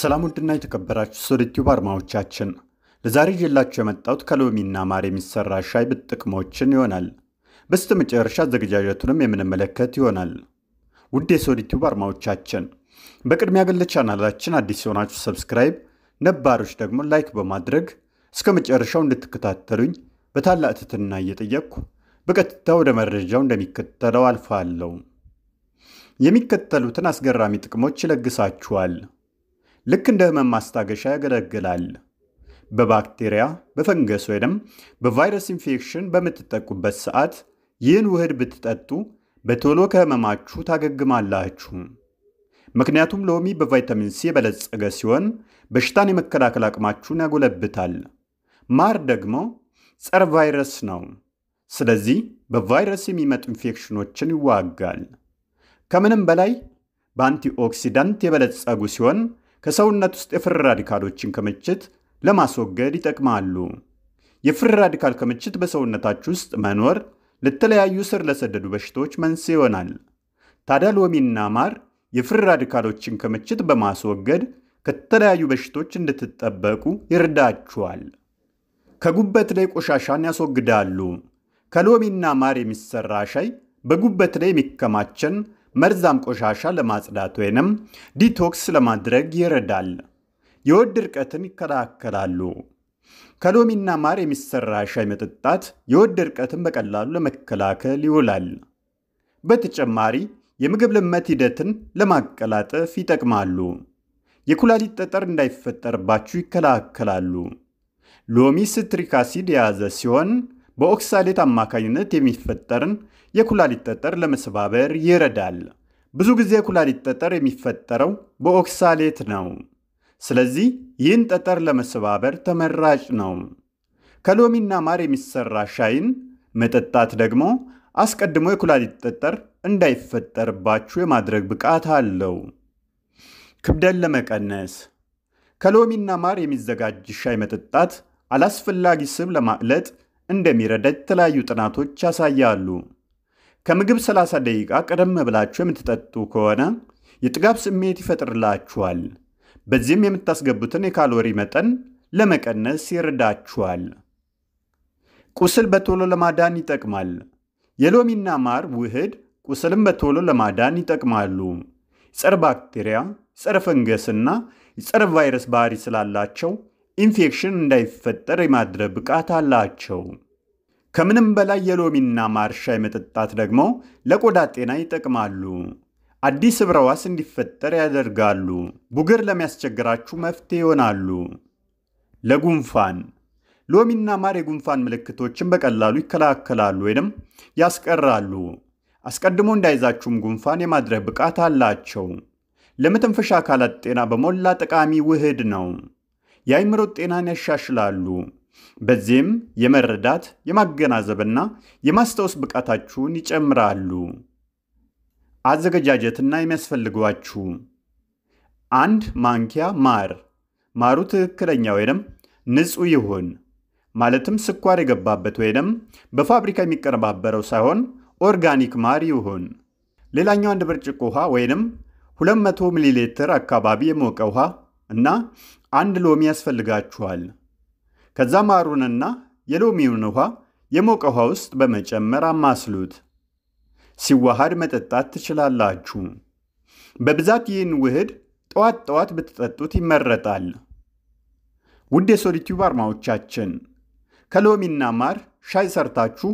ሰላም ውድና የተከበራችሁ ስር ዩቲዩብ አርማዎቻችን ለዛሬ ይዤላችሁ የመጣሁት ከሎሚና ማር የሚሰራ ሻይ ጥቅሞችን ይሆናል። በስተ መጨረሻ አዘገጃጀቱንም የምንመለከት ይሆናል። ውድ የስር ዩቲዩብ አርማዎቻችን በቅድሚያ ግን ለቻናላችን አዲስ የሆናችሁ ሰብስክራይብ፣ ነባሮች ደግሞ ላይክ በማድረግ እስከ መጨረሻው እንድትከታተሉኝ በታላቅ ትህትና እየጠየቅኩ በቀጥታ ወደ መረጃው እንደሚከተለው አልፋለሁ። የሚከተሉትን አስገራሚ ጥቅሞች ይለግሳችኋል። ልክ እንደ ህመም ማስታገሻ ያገለግላል። በባክቴሪያ፣ በፈንገስ ወይም በቫይረስ ኢንፌክሽን በምትጠቁበት ሰዓት ይህን ውህድ ብትጠጡ በቶሎ ከህመማችሁ ታገግማላችሁ። ምክንያቱም ሎሚ በቫይታሚን ሲ የበለጸገ ሲሆን በሽታን የመከላከል አቅማችሁን ያጎለብታል። ማር ደግሞ ጸረ ቫይረስ ነው። ስለዚህ በቫይረስ የሚመጡ ኢንፌክሽኖችን ይዋጋል። ከምንም በላይ በአንቲኦክሲዳንት የበለጸጉ ሲሆን ከሰውነት ውስጥ የፍሪ ራዲካሎችን ክምችት ለማስወገድ ይጠቅማሉ። የፍሪ ራዲካል ክምችት በሰውነታችሁ ውስጥ መኖር ለተለያዩ ስር ለሰደዱ በሽታዎች መንስኤ ይሆናል። ታዲያ ሎሚና ማር የፍሪ ራዲካሎችን ክምችት በማስወገድ ከተለያዩ በሽቶች እንድትጠበቁ ይርዳችኋል። ከጉበት ላይ ቆሻሻን ያስወግዳሉ። ከሎሚና ማር የሚሰራ ሻይ በጉበት ላይ የሚከማቸን ። መርዛም ቆሻሻ ለማጽዳት ወይንም ዲቶክስ ለማድረግ ይረዳል። የሆድ ድርቀትን ይከላከላሉ። ከሎሚና ማር የሚሰራ ሻይ መጠጣት የሆድ ድርቀትን በቀላሉ ለመከላከል ይውላል። በተጨማሪ የምግብ ልመት ሂደትን ለማቀላጠፍ ይጠቅማሉ። የኩላሊት ጠጠር እንዳይፈጠርባችሁ ይከላከላሉ። ሎሚ ስትሪክ አሲድ የያዘ ሲሆን በኦክሳሌት አማካኝነት የሚፈጠርን የኩላሊት ጠጠር ለመሰባበር ይረዳል። ብዙ ጊዜ የኩላሊት ጠጠር የሚፈጠረው በኦክሳሌት ነው። ስለዚህ ይህን ጠጠር ለመሰባበር ተመራጭ ነው። ከሎሚና ማር የሚሰራ ሻይን መጠጣት ደግሞ አስቀድሞ የኩላሊት ጠጠር እንዳይፈጠርባችሁ የማድረግ ብቃት አለው። ክብደት ለመቀነስ ከሎሚና ማር የሚዘጋጅ ሻይ መጠጣት አላስፈላጊ ስብ ለማቅለጥ እንደሚረዳ የተለያዩ ጥናቶች ያሳያሉ። ከምግብ 30 ደቂቃ ቀደም ብላችሁ የምትጠጡ ከሆነ የጥጋብ ስሜት ይፈጥርላችኋል። በዚህም የምታስገቡትን የካሎሪ መጠን ለመቀነስ ይረዳችኋል። ቁስል በቶሎ ለማዳን ይጠቅማል። የሎሚና ማር ውህድ ቁስልን በቶሎ ለማዳን ይጠቅማሉ። ጸረ ባክቴሪያ፣ ጸረ ፈንገስና ጸረ ቫይረስ ባህሪ ስላላቸው ኢንፌክሽን እንዳይፈጠር የማድረግ ብቃት አላቸው። ከምንም በላይ የሎሚና ማር ሻይ መጠጣት ደግሞ ለቆዳ ጤና ይጠቅማሉ። አዲስ ህብረ ዋስ እንዲፈጠር ያደርጋሉ። ቡግር ለሚያስቸግራችሁ መፍትሄ ይሆናሉ። ለጉንፋን ሎሚና ማር የጉንፋን ምልክቶችን በቀላሉ ይከላከላሉ ወይም ያስቀራሉ። አስቀድሞ እንዳይዛችሁም ጉንፋን የማድረግ ብቃት አላቸው። ለመተንፈሻ አካላት ጤና በሞላ ጠቃሚ ውህድ ነው። የአይምሮ ጤናን ያሻሽላሉ። በዚህም የመረዳት የማገናዘብና የማስታወስ ብቃታችሁን ይጨምራሉ። አዘገጃጀትና የሚያስፈልጓችሁ አንድ ማንኪያ ማር። ማሩ ትክክለኛ ወይም ንጹህ ይሁን ማለትም ስኳር የገባበት ወይንም በፋብሪካ የሚቀነባበረው ሳይሆን ኦርጋኒክ ማር ይሁን። ሌላኛው አንድ ብርጭቆ ውሃ ወይም 200 ሚሊ ሊትር አካባቢ የሞቀ ውሃ እና አንድ ሎሚ ያስፈልጋችኋል። ከዛ ማሩንና የሎሚውን ውሃ የሞቀ ውሃ ውስጥ በመጨመር አማስሉት። ሲዋሃድ መጠጣት ትችላላችሁ። በብዛት ይህን ውህድ ጠዋት ጠዋት ብትጠጡት ይመረጣል። ውድ የሶሊቲዩብ አርማዎቻችን ከሎሚና ማር ሻይ ሰርታችሁ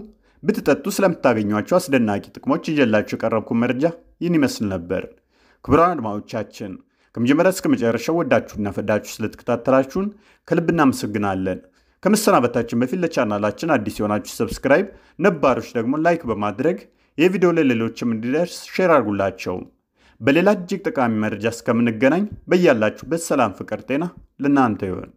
ብትጠጡ ስለምታገኟቸው አስደናቂ ጥቅሞች ይዤላችሁ የቀረብኩ መረጃ ይህን ይመስል ነበር። ክቡራን አድማዎቻችን ከመጀመሪያ እስከ መጨረሻው ወዳችሁና ፈዳችሁ ስለተከታተላችሁን ከልብ እናመሰግናለን። ከመሰናበታችን በፊት ለቻናላችን አዲስ የሆናችሁ ሰብስክራይብ፣ ነባሮች ደግሞ ላይክ በማድረግ የቪዲዮ ላይ እንዲደርስ ሼር አርጉላቸው። በሌላ እጅግ ጠቃሚ መረጃ እስከምንገናኝ በያላችሁበት ሰላም፣ ፍቅር፣ ጤና ለእናንተ ይሆን።